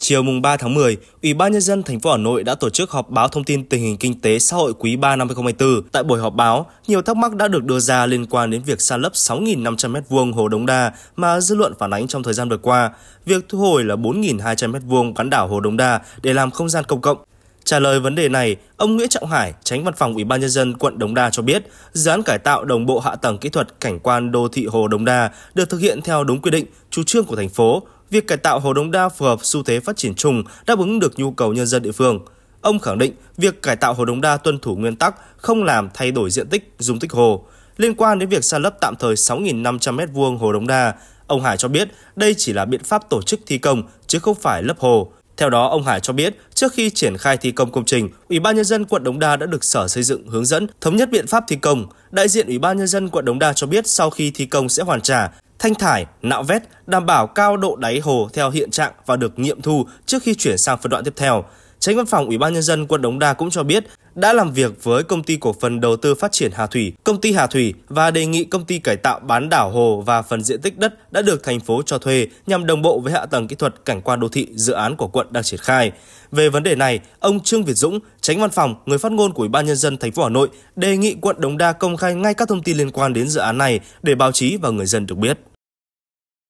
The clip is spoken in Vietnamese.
Chiều mùng 3 tháng 10, Ủy ban nhân dân thành phố Hà Nội đã tổ chức họp báo thông tin tình hình kinh tế xã hội quý 3 năm 2024. Tại buổi họp báo, nhiều thắc mắc đã được đưa ra liên quan đến việc san lấp 6.500 m2 hồ Đống Đa mà dư luận phản ánh trong thời gian vừa qua, việc thu hồi là 4.200 m2 bán đảo hồ Đống Đa để làm không gian công cộng. Trả lời vấn đề này, ông Nguyễn Trọng Hải, tránh văn phòng Ủy ban nhân dân quận Đống Đa cho biết, dự án cải tạo đồng bộ hạ tầng kỹ thuật cảnh quan đô thị hồ Đống Đa được thực hiện theo đúng quy định, chủ trương của thành phố, việc cải tạo Hồ Đống Đa phù hợp xu thế phát triển chung, đáp ứng được nhu cầu nhân dân địa phương. Ông khẳng định việc cải tạo Hồ Đống Đa tuân thủ nguyên tắc không làm thay đổi diện tích, dung tích hồ. Liên quan đến việc san lấp tạm thời 6.500 m2 Hồ Đống Đa, ông Hải cho biết đây chỉ là biện pháp tổ chức thi công chứ không phải lấp hồ. Theo đó, ông Hải cho biết, trước khi triển khai thi công công trình, Ủy ban nhân dân quận Đống Đa đã được Sở Xây dựng hướng dẫn thống nhất biện pháp thi công. Đại diện Ủy ban nhân dân quận Đống Đa cho biết sau khi thi công sẽ hoàn trả thanh thải, nạo vét, đảm bảo cao độ đáy hồ theo hiện trạng và được nghiệm thu trước khi chuyển sang phân đoạn tiếp theo. Tránh văn phòng Ủy ban nhân dân quận Đống Đa cũng cho biết đã làm việc với công ty cổ phần đầu tư phát triển Hà Thủy, công ty Hà Thủy và đề nghị công ty cải tạo bán đảo hồ và phần diện tích đất đã được thành phố cho thuê nhằm đồng bộ với hạ tầng kỹ thuật cảnh quan đô thị dự án của quận đang triển khai. Về vấn đề này, ông Trương Việt Dũng, Tránh Văn phòng, người phát ngôn của Ủy ban nhân dân thành phố Hà Nội đề nghị quận Đống Đa công khai ngay các thông tin liên quan đến dự án này để báo chí và người dân được biết.